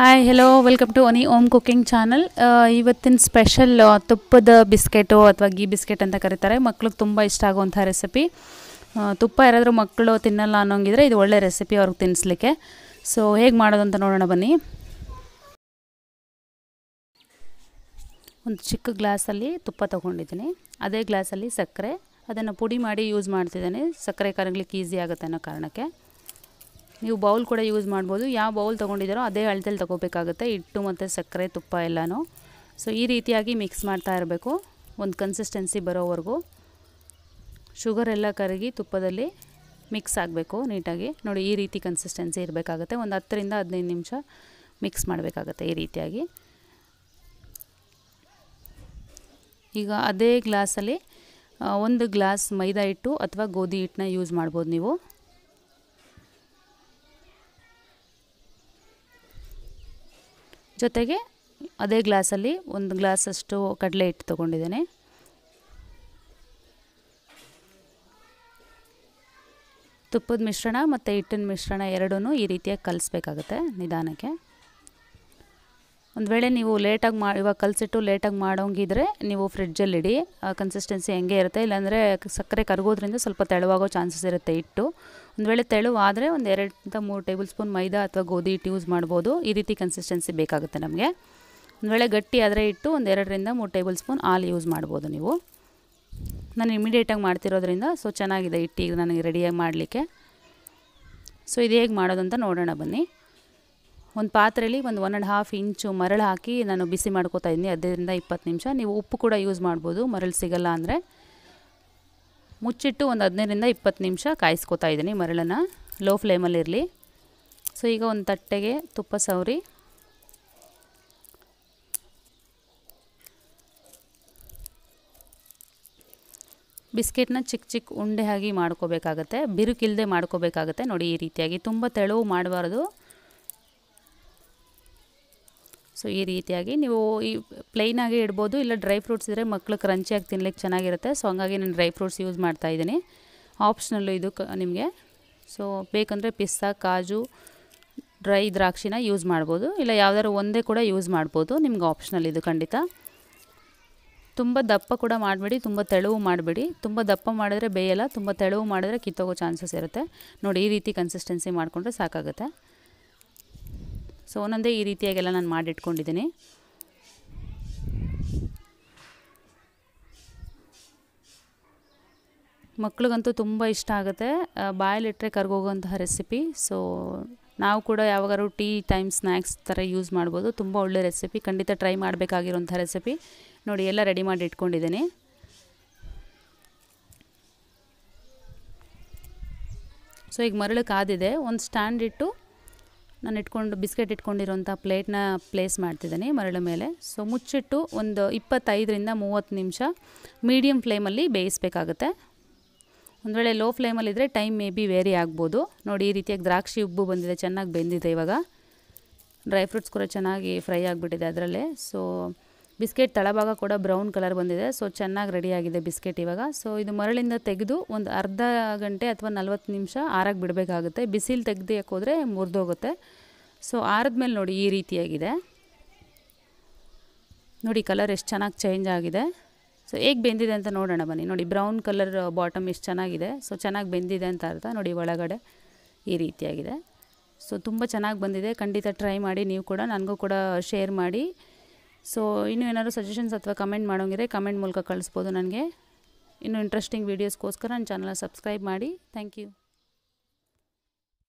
hi hello welcome to ಒನಿ ಓಮ್ cooking channel ಇವತ್ತಿನ ಸ್ಪೆಷಲ್ ತುಪ್ಪದ ಬಿಸ್ಕೆಟು ಅಥವಾ ಗೀ ಬಿಸ್ಕೆಟ್ ಅಂತ ಕರೀತಾರೆ ಮಕ್ಳಿಗೆ ತುಂಬ ಇಷ್ಟ ಆಗುವಂಥ ರೆಸಿಪಿ uh, ತುಪ್ಪ ಯಾರಾದರೂ ಮಕ್ಕಳು ತಿನ್ನಲ್ಲ ಅನ್ನೋಂಗಿದ್ರೆ ಇದು ಒಳ್ಳೆ ರೆಸಿಪಿ ಅವ್ರಿಗೆ ತಿನ್ನಿಸ್ಲಿಕ್ಕೆ ಸೊ ಹೇಗೆ ಮಾಡೋದು ಅಂತ ನೋಡೋಣ ಬನ್ನಿ ಒಂದು ಚಿಕ್ಕ ಗ್ಲಾಸಲ್ಲಿ ತುಪ್ಪ ತೊಗೊಂಡಿದ್ದೀನಿ ಅದೇ ಗ್ಲಾಸಲ್ಲಿ ಸಕ್ಕರೆ ಅದನ್ನು ಪುಡಿ ಮಾಡಿ ಯೂಸ್ ಮಾಡ್ತಿದ್ದೀನಿ ಸಕ್ಕರೆ ಕರಗ್ಲಿಕ್ಕೆ ಈಸಿ ಆಗುತ್ತೆ ಅನ್ನೋ ಕಾರಣಕ್ಕೆ ನೀವು ಬೌಲ್ ಕೂಡ ಯೂಸ್ ಮಾಡ್ಬೋದು ಯಾವ ಬೌಲ್ ತೊಗೊಂಡಿದ್ದಾರೋ ಅದೇ ಅಳತೆಲಿ ತೊಗೋಬೇಕಾಗುತ್ತೆ ಹಿಟ್ಟು ಮತ್ತು ಸಕ್ಕರೆ ತುಪ್ಪ ಎಲ್ಲನೂ ಸೊ ಈ ರೀತಿಯಾಗಿ ಮಿಕ್ಸ್ ಮಾಡ್ತಾ ಇರಬೇಕು ಒಂದು ಕನ್ಸಿಸ್ಟೆನ್ಸಿ ಬರೋವರೆಗೂ ಶುಗರ್ ಎಲ್ಲ ಕರಗಿ ತುಪ್ಪದಲ್ಲಿ ಮಿಕ್ಸ್ ಆಗಬೇಕು ನೀಟಾಗಿ ನೋಡಿ ಈ ರೀತಿ ಕನ್ಸಿಸ್ಟೆನ್ಸಿ ಇರಬೇಕಾಗುತ್ತೆ ಒಂದು ಹತ್ತರಿಂದ ಹದಿನೈದು ನಿಮಿಷ ಮಿಕ್ಸ್ ಮಾಡಬೇಕಾಗತ್ತೆ ಈ ರೀತಿಯಾಗಿ ಈಗ ಅದೇ ಗ್ಲಾಸಲ್ಲಿ ಒಂದು ಗ್ಲಾಸ್ ಮೈದಾ ಹಿಟ್ಟು ಅಥವಾ ಗೋಧಿ ಹಿಟ್ಟನ್ನ ಯೂಸ್ ಮಾಡ್ಬೋದು ನೀವು ಜೊತೆಗೆ ಅದೇ ಗ್ಲಾಸಲ್ಲಿ ಒಂದು ಗ್ಲಾಸಷ್ಟು ಕಡಲೆ ಹಿಟ್ಟು ತೊಗೊಂಡಿದ್ದೇನೆ ತುಪ್ಪದ ಮಿಶ್ರಣ ಮತ್ತು ಹಿಟ್ಟಿನ ಮಿಶ್ರಣ ಎರಡೂ ಈ ರೀತಿಯಾಗಿ ಕಲಿಸ್ಬೇಕಾಗತ್ತೆ ನಿಧಾನಕ್ಕೆ ಒಂದು ವೇಳೆ ನೀವು ಲೇಟಾಗಿ ಮಾ ಇವಾಗ ಕಲಸಿಟ್ಟು ಲೇಟಾಗಿ ಮಾಡೋಂಗಿದ್ರೆ ನೀವು ಫ್ರಿಡ್ಜಲ್ಲಿ ಇಡಿ ಕನ್ಸಿಸ್ಟೆನ್ಸಿ ಹೆಂಗೆ ಇರುತ್ತೆ ಇಲ್ಲಾಂದರೆ ಸಕ್ಕರೆ ಕರಗೋದ್ರಿಂದ ಸ್ವಲ್ಪ ತೆಳುವಾಗೋ ಚಾನ್ಸಸ್ ಇರುತ್ತೆ ಇಟ್ಟು ಒಂದು ವೇಳೆ ತೆಳುವಾದರೆ ಒಂದು ಎರಡರಿಂದ ಮೂರು ಟೇಬಲ್ ಸ್ಪೂನ್ ಮೈದಾ ಅಥವಾ ಗೋಧಿ ಹಿಟ್ಟು ಯೂಸ್ ಮಾಡ್ಬೋದು ಈ ರೀತಿ ಕನ್ಸಿಸ್ಟೆನ್ಸಿ ಬೇಕಾಗುತ್ತೆ ನಮಗೆ ಒಂದು ವೇಳೆ ಗಟ್ಟಿ ಆದರೆ ಇಟ್ಟು ಒಂದು ಎರಡರಿಂದ ಮೂರು ಟೇಬಲ್ ಸ್ಪೂನ್ ಹಾಲು ಯೂಸ್ ಮಾಡ್ಬೋದು ನೀವು ನಾನು ಇಮಿಡಿಯೇಟಾಗಿ ಮಾಡ್ತಿರೋದ್ರಿಂದ ಸೊ ಚೆನ್ನಾಗಿದೆ ಹಿಟ್ಟು ಈಗ ನನಗೆ ರೆಡಿಯಾಗಿ ಮಾಡಲಿಕ್ಕೆ ಸೊ ಇದು ಹೇಗೆ ಮಾಡೋದಂತ ನೋಡೋಣ ಬನ್ನಿ ಒಂದು ಪಾತ್ರೆಯಲ್ಲಿ ಒಂದು ಒನ್ ಆ್ಯಂಡ್ ಹಾಫ್ ಇಂಚು ಮರಳು ಹಾಕಿ ನಾನು ಬಿಸಿ ಮಾಡ್ಕೋತಾ ಇದ್ದೀನಿ ಹದಿನೈದರಿಂದ ಇಪ್ಪತ್ತು ನಿಮಿಷ ನೀವು ಉಪ್ಪು ಕೂಡ ಯೂಸ್ ಮಾಡ್ಬೋದು ಮರಳು ಸಿಗಲ್ಲ ಅಂದರೆ ಮುಚ್ಚಿಟ್ಟು ಒಂದು ಹದಿನೈದರಿಂದ ಇಪ್ಪತ್ತು ನಿಮಿಷ ಕಾಯಿಸ್ಕೊತಾ ಇದ್ದೀನಿ ಮರಳನ್ನು ಲೋ ಫ್ಲೇಮಲ್ಲಿರಲಿ ಸೊ ಈಗ ಒಂದು ತಟ್ಟೆಗೆ ತುಪ್ಪ ಸವರಿ ಬಿಸ್ಕೆಟ್ನ ಚಿಕ್ಕ ಚಿಕ್ಕ ಉಂಡೆ ಆಗಿ ಮಾಡ್ಕೋಬೇಕಾಗತ್ತೆ ಬಿರುಕಿಲ್ಲದೆ ಮಾಡ್ಕೋಬೇಕಾಗತ್ತೆ ನೋಡಿ ಈ ರೀತಿಯಾಗಿ ತುಂಬ ತೆಳುವು ಮಾಡಬಾರ್ದು ಸೊ ಈ ರೀತಿಯಾಗಿ ನೀವು ಈ ಪ್ಲೈನಾಗಿ ಇಡ್ಬೋದು ಇಲ್ಲ ಡ್ರೈ ಫ್ರೂಟ್ಸ್ ಇದ್ದರೆ ಮಕ್ಕಳು ಕ್ರಂಚಿಯಾಗಿ ತಿನ್ಲಿಕ್ಕೆ ಚೆನ್ನಾಗಿರುತ್ತೆ ಸೊ ಹಂಗಾಗಿ ನಾನು ಡ್ರೈ ಫ್ರೂಟ್ಸ್ ಯೂಸ್ ಮಾಡ್ತಾ ಇದ್ದೀನಿ ಆಪ್ಷನಲ್ಲು ಇದು ಕ ನಿಮಗೆ ಸೊ ಬೇಕಂದರೆ ಪಿಸ್ತಾ ಕಾಜು ಡ್ರೈ ದ್ರಾಕ್ಷಿನ ಯೂಸ್ ಮಾಡ್ಬೋದು ಇಲ್ಲ ಯಾವುದಾದ್ರು ಒಂದೇ ಕೂಡ ಯೂಸ್ ಮಾಡ್ಬೋದು ನಿಮ್ಗೆ ಆಪ್ಷನಲ್ ಇದು ಖಂಡಿತ ತುಂಬ ದಪ್ಪ ಕೂಡ ಮಾಡಬೇಡಿ ತುಂಬ ತೆಳುವು ಮಾಡಬೇಡಿ ತುಂಬ ದಪ್ಪ ಮಾಡಿದ್ರೆ ಬೇಯಲ್ಲ ತುಂಬ ತೆಳುವು ಮಾಡಿದ್ರೆ ಕಿತ್ತೋಗೋ ಚಾನ್ಸಸ್ ಇರುತ್ತೆ ನೋಡಿ ಈ ರೀತಿ ಕನ್ಸಿಸ್ಟೆನ್ಸಿ ಮಾಡಿಕೊಂಡ್ರೆ ಸಾಕಾಗುತ್ತೆ ಸೊ ಒಂದೊಂದೇ ಈ ರೀತಿಯಾಗೆಲ್ಲ ನಾನು ಮಾಡಿಟ್ಕೊಂಡಿದ್ದೀನಿ ಮಕ್ಳಿಗಂತೂ ತುಂಬ ಇಷ್ಟ ಆಗುತ್ತೆ ಬಾಯಲ್ಲಿಟ್ಟರೆ ಕರ್ಗೋಗೋಂತಹ ರೆಸಿಪಿ ಸೊ ನಾವು ಕೂಡ ಯಾವಾಗಾರು ಟೀ ಟೈಮ್ ಸ್ನ್ಯಾಕ್ಸ್ ಥರ ಯೂಸ್ ಮಾಡ್ಬೋದು ತುಂಬ ಒಳ್ಳೆ ರೆಸಿಪಿ ಖಂಡಿತ ಟ್ರೈ ಮಾಡಬೇಕಾಗಿರುವಂಥ ರೆಸಿಪಿ ನೋಡಿ ಎಲ್ಲ ರೆಡಿ ಮಾಡಿ ಇಟ್ಕೊಂಡಿದ್ದೀನಿ ಸೊ ಈಗ ಮರಳು ಕಾದಿದೆ ಒಂದು ಸ್ಟ್ಯಾಂಡ್ ಇಟ್ಟು ನಾನು ಇಟ್ಕೊಂಡು ಬಿಸ್ಕೆಟ್ ಇಟ್ಕೊಂಡಿರೋಂಥ ಪ್ಲೇಟ್ನ ಪ್ಲೇಸ್ ಮಾಡ್ತಿದ್ದೀನಿ ಮರಳು ಮೇಲೆ ಸೊ ಮುಚ್ಚಿಟ್ಟು ಒಂದು ಇಪ್ಪತ್ತೈದರಿಂದ ಮೂವತ್ತು ನಿಮಿಷ ಮೀಡಿಯಮ್ ಫ್ಲೇಮಲ್ಲಿ ಬೇಯಿಸಬೇಕಾಗತ್ತೆ ಒಂದು ವೇಳೆ ಲೋ ಫ್ಲೇಮಲ್ಲಿದ್ದರೆ ಟೈಮ್ ಮೇ ಬಿ ವೇರಿ ಆಗ್ಬೋದು ನೋಡಿ ಈ ರೀತಿಯಾಗಿ ದ್ರಾಕ್ಷಿ ಉಬ್ಬು ಬಂದಿದೆ ಚೆನ್ನಾಗಿ ಬೆಂದಿದೆ ಇವಾಗ ಡ್ರೈ ಫ್ರೂಟ್ಸ್ ಕೂಡ ಚೆನ್ನಾಗಿ ಫ್ರೈ ಆಗಿಬಿಟ್ಟಿದೆ ಅದರಲ್ಲೇ ಸೊ ಬಿಸ್ಕೆಟ್ ತಳಭಾಗ ಕೂಡ ಬ್ರೌನ್ ಕಲರ್ ಬಂದಿದೆ ಸೊ ಚೆನ್ನಾಗಿ ರೆಡಿಯಾಗಿದೆ ಬಿಸ್ಕೆಟ್ ಇವಾಗ ಸೊ ಇದು ಮರಳಿಂದ ತೆಗೆದು ಒಂದು ಅರ್ಧ ಗಂಟೆ ಅಥವಾ ನಲ್ವತ್ತು ನಿಮಿಷ ಆರಾಗಿ ಬಿಡಬೇಕಾಗುತ್ತೆ ಬಿಸಿಲು ತೆಗೆದು ಯಾಕೋದ್ರೆ ಮುರಿದೋಗುತ್ತೆ ಸೊ ಆರಿದ್ಮೇಲೆ ನೋಡಿ ಈ ರೀತಿಯಾಗಿದೆ ನೋಡಿ ಕಲರ್ ಎಷ್ಟು ಚೆನ್ನಾಗಿ ಚೇಂಜ್ ಆಗಿದೆ ಸೊ ಹೇಗೆ ಬೆಂದಿದೆ ಅಂತ ನೋಡೋಣ ಬನ್ನಿ ನೋಡಿ ಬ್ರೌನ್ ಕಲರ್ ಬಾಟಮ್ ಎಷ್ಟು ಚೆನ್ನಾಗಿದೆ ಸೊ ಚೆನ್ನಾಗಿ ಬೆಂದಿದೆ ಅಂತ ಅರ್ಥ ನೋಡಿ ಒಳಗಡೆ ಈ ರೀತಿಯಾಗಿದೆ ಸೊ ತುಂಬ ಚೆನ್ನಾಗಿ ಬಂದಿದೆ ಖಂಡಿತ ಟ್ರೈ ಮಾಡಿ ನೀವು ಕೂಡ ನನಗೂ ಕೂಡ ಶೇರ್ ಮಾಡಿ ಸೊ ಇನ್ನೂ ಏನಾದರೂ ಸಜೆಷನ್ಸ್ ಅಥವಾ ಕಮೆಂಟ್ ಮಾಡೋಂಗಿದ್ರೆ ಕಮೆಂಟ್ ಮೂಲಕ ಕಳಿಸ್ಬೋದು ನನಗೆ ಇನ್ನೂ ಇಂಟ್ರೆಸ್ಟಿಂಗ್ ವೀಡಿಯೋಸ್ಗೋಸ್ಕರ ನನ್ನ ಚಾನಲ್ ಸಬ್ಸ್ಕ್ರೈಬ್ ಮಾಡಿ ಥ್ಯಾಂಕ್ ಯು